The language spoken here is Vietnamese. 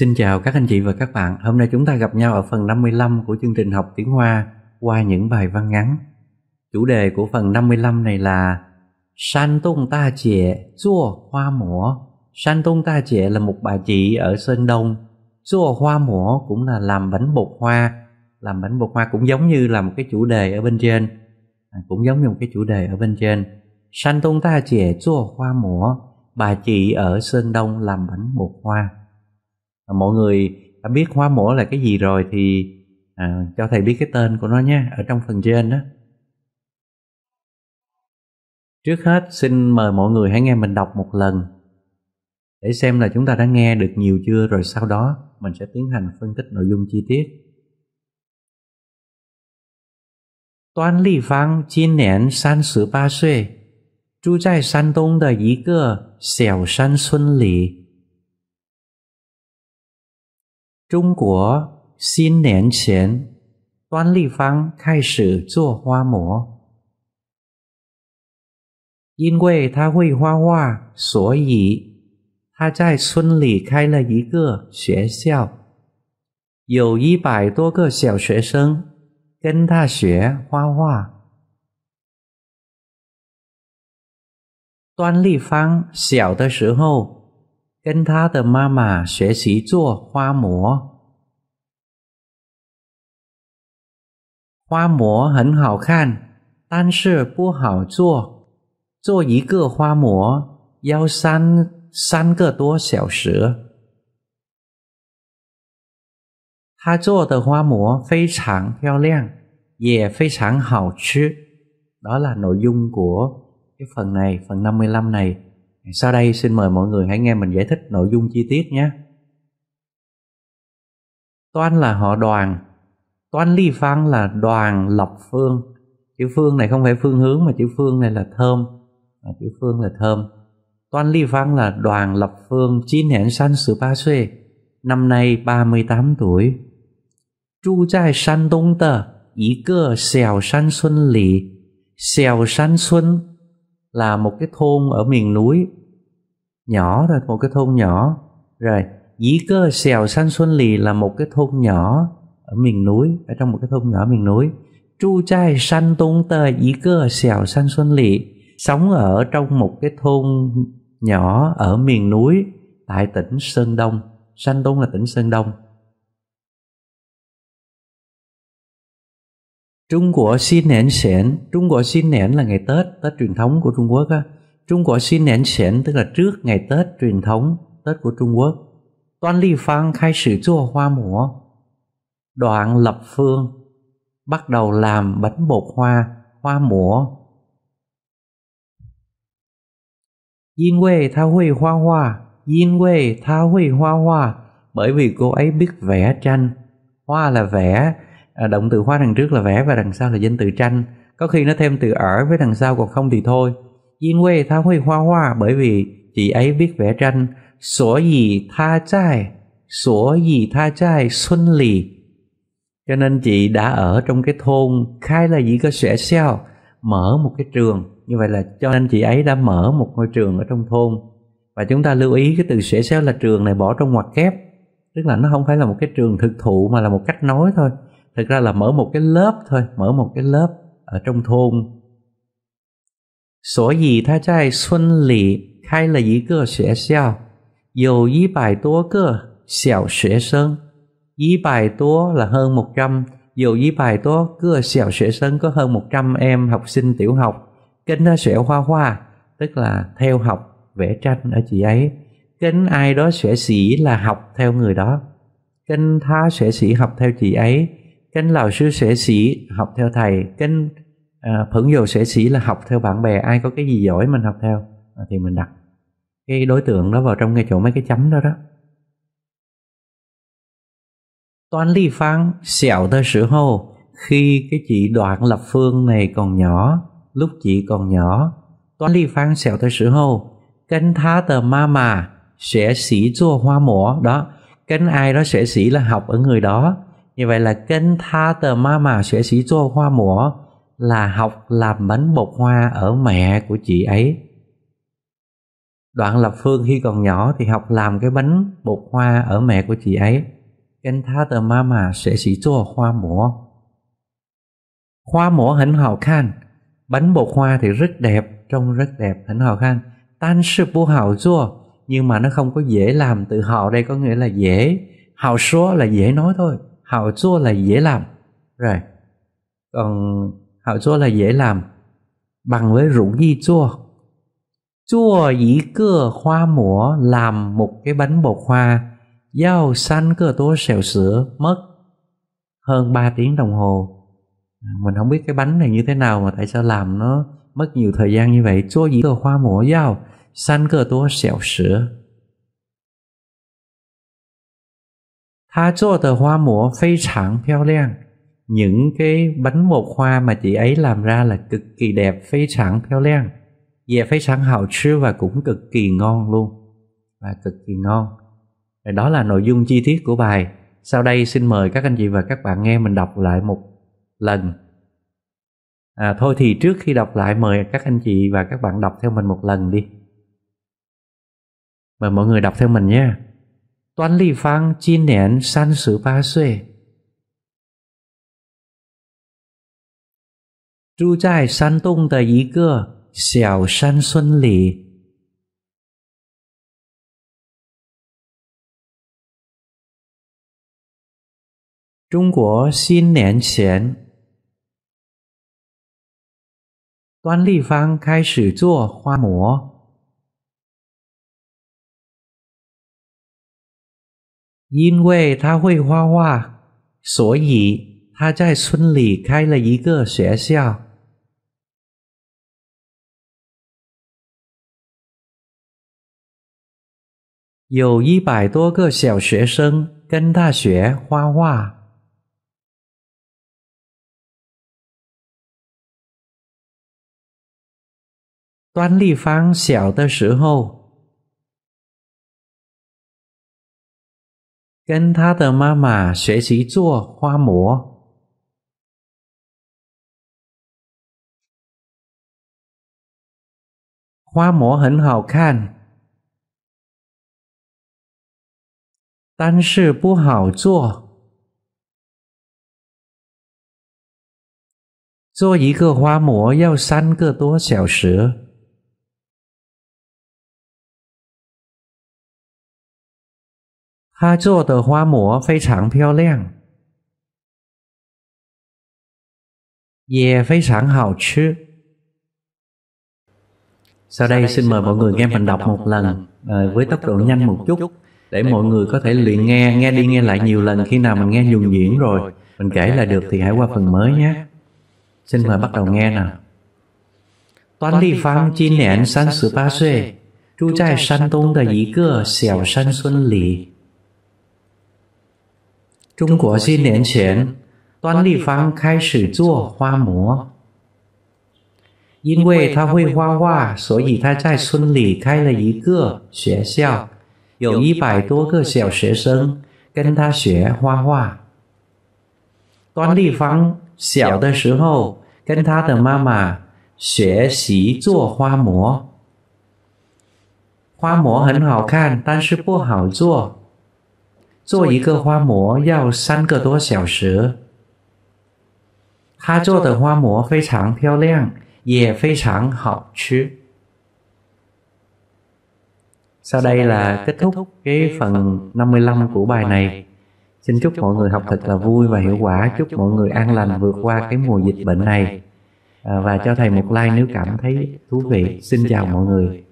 Xin chào các anh chị và các bạn. Hôm nay chúng ta gặp nhau ở phần 55 của chương trình học tiếng Hoa qua những bài văn ngắn. Chủ đề của phần 55 này là San Tôn Ta Chịa Chua Hoa Mùa. San Tôn Ta Chịa là một bà chị ở Sơn Đông. Chua Hoa Mùa cũng là làm bánh bột hoa. Làm bánh bột hoa cũng giống như là một cái chủ đề ở bên trên. À, cũng giống như một cái chủ đề ở bên trên. San Tôn Ta Chịa Chua Hoa Mùa. Bà chị ở Sơn Đông làm bánh bột hoa mọi người đã biết hóa mổ là cái gì rồi thì à, cho thầy biết cái tên của nó nhé ở trong phần trên đó trước hết xin mời mọi người hãy nghe mình đọc một lần để xem là chúng ta đã nghe được nhiều chưa rồi sau đó mình sẽ tiến hành phân tích nội dung chi tiết Toan Li Fang 今年三十八岁，住在山东的一个小山村里。中国新年前，端立方开始做花模，因为他会画画，所以他在村里开了一个学校，有一百多个小学生跟他学画画。端立方小的时候。跟他的妈妈学习做花馍，花馍很好看，但是不好做，做一个花馍要三三个多小时。他做的花馍非常漂亮，也非常好吃。đó là nội dung của cái phần này phần này Sau đây xin mời mọi người hãy nghe mình giải thích nội dung chi tiết nhé. Toan là họ đoàn, toan ly văn là đoàn lập phương. Chữ phương này không phải phương hướng mà chữ phương này là thơm. À, chữ phương là thơm. Toan ly văn là đoàn lập phương chín nén san sự ba xuê. Năm nay 38 tuổi. Chu tại San Đông tờ, ý cơ xèo san xuân lì. Xèo san xuân là một cái thôn ở miền núi nhỏ thôi một cái thôn nhỏ rồi dĩ cơ xèo xanh xuân lì là một cái thôn nhỏ ở miền núi ở trong một cái thôn nhỏ miền núi chu trai sanh tôn tơ dĩ cơ xèo xanh xuân lì sống ở trong một cái thôn nhỏ ở miền núi tại tỉnh Sơn Đông sanh tôn là tỉnh Sơn Đông Trung Quốc xin nén xẻn Trung Quốc xin nén là ngày Tết Tết truyền thống của Trung Quốc á Trung Quốc xin nén xén tức là trước ngày Tết truyền thống, Tết của Trung Quốc. Toán Ly Phan khai sử chua hoa mùa. Đoạn lập phương bắt đầu làm bánh bột hoa, hoa mùa. Yên quê tha huy hoa hoa, yên quê tha huy hoa hoa, bởi vì cô ấy biết vẽ tranh. Hoa là vẽ, à, động từ hoa đằng trước là vẽ và đằng sau là danh từ tranh. Có khi nó thêm từ ở với đằng sau còn không thì thôi. 因为他会画画，bởi vì chị ấy biết vẽ tranh. nên chị đã ở trong cái thôn khai là gì có sẽ xeo, mở một cái trường. Như vậy là cho nên chị ấy đã mở một ngôi trường ở trong thôn. Và chúng ta lưu ý cái từ sẽ xeo là trường này bỏ trong ngoặc kép. Tức là nó không phải là một cái trường thực thụ mà là một cách nói thôi. Thực ra là mở một cái lớp thôi, mở một cái lớp ở trong thôn 所以他在村里开了一个学校，有一百多个小学生。一百多 là hơn một trăm, dù một bài tố cưa xèo sẽ sân có hơn 100 em học sinh tiểu học. Kính nó sẽ hoa hoa, tức là theo học vẽ tranh ở chị ấy. Kính ai đó sẽ sĩ là học theo người đó. Kính tha sẽ sĩ học theo chị ấy. Kính lão sư sẽ sĩ học theo thầy. Kính à, phẫn dầu sẽ sĩ là học theo bạn bè ai có cái gì giỏi mình học theo à, thì mình đặt cái đối tượng đó vào trong cái chỗ mấy cái chấm đó đó toán ly phán xẻo tới sử hô khi cái chị đoạn lập phương này còn nhỏ lúc chị còn nhỏ toán ly phán xẻo tới sử hô kênh tha tờ ma mà sẽ sĩ chua hoa mổ đó kênh ai đó sẽ sĩ là học ở người đó như vậy là kênh tha tờ ma mà sẽ sĩ chua hoa mổ là học làm bánh bột hoa ở mẹ của chị ấy đoạn lập phương khi còn nhỏ thì học làm cái bánh bột hoa ở mẹ của chị ấy Kênh tha tờ mama sẽ chỉ cho hoa mùa Hoa mùa hẳn hào khan Bánh bột hoa thì rất đẹp Trông rất đẹp hẳn hào khan Tan sư bù hào chua Nhưng mà nó không có dễ làm Từ hào đây có nghĩa là dễ Hào xua là dễ nói thôi Hào chua là dễ làm Rồi Còn họ rất là dễ làm bằng với rủ di chua chua ý cơ hoa múa làm một cái bánh bột hoa giao xanh cơ tố xèo sữa mất hơn 3 tiếng đồng hồ mình không biết cái bánh này như thế nào mà tại sao làm nó mất nhiều thời gian như vậy chua dĩ cơ hoa múa giao xanh cơ tố xèo sữa 他做的花馍非常漂亮。những cái bánh bột hoa mà chị ấy làm ra là cực kỳ đẹp, phê sẵn, theo len. Dè dạ, phê sẵn hào sư và cũng cực kỳ ngon luôn. Và cực kỳ ngon. Và đó là nội dung chi tiết của bài. Sau đây xin mời các anh chị và các bạn nghe mình đọc lại một lần. À, thôi thì trước khi đọc lại mời các anh chị và các bạn đọc theo mình một lần đi. Mời mọi người đọc theo mình nhé. Toán Ly Phang chi nén san sử ba xuê. 住在山洞的一个小山村里。中国新年前，端立方开始做花模，因为他会画画，所以他在村里开了一个学校。有一百多个小学生跟他学画画。端立方小的时候，跟他的妈妈学习做花模，花模很好看。但是不好做。做一个花模要三个多小时。他做的花模非常漂亮，也非常好吃。Sau đây xin mời mọi người nghe mình đọc một lần ờ, với tốc độ nhanh một chút để mọi người có thể luyện nghe nghe đi nghe lại nhiều lần khi nào mình nghe nhuần nhuyễn rồi mình kể là được thì hãy qua phần mới nhé xin mời bắt đầu nghe nào Toàn Địa Phương 今年三十八岁，住在山东的一个小山村里。中国新年前，端立方开始做花模。因为他会画画，所以他在村里开了一个学校。有一百多个小学生跟他学画画。端立芳小的时候跟他的妈妈学习做花馍，花馍很好看，但是不好做，做一个花馍要三个多小时。他做的花馍非常漂亮，也非常好吃。Sau đây là kết thúc cái phần 55 của bài này. Xin chúc mọi người học thật là vui và hiệu quả. Chúc mọi người an lành vượt qua cái mùa dịch bệnh này. À, và cho thầy một like nếu cảm thấy thú vị. Xin chào mọi người.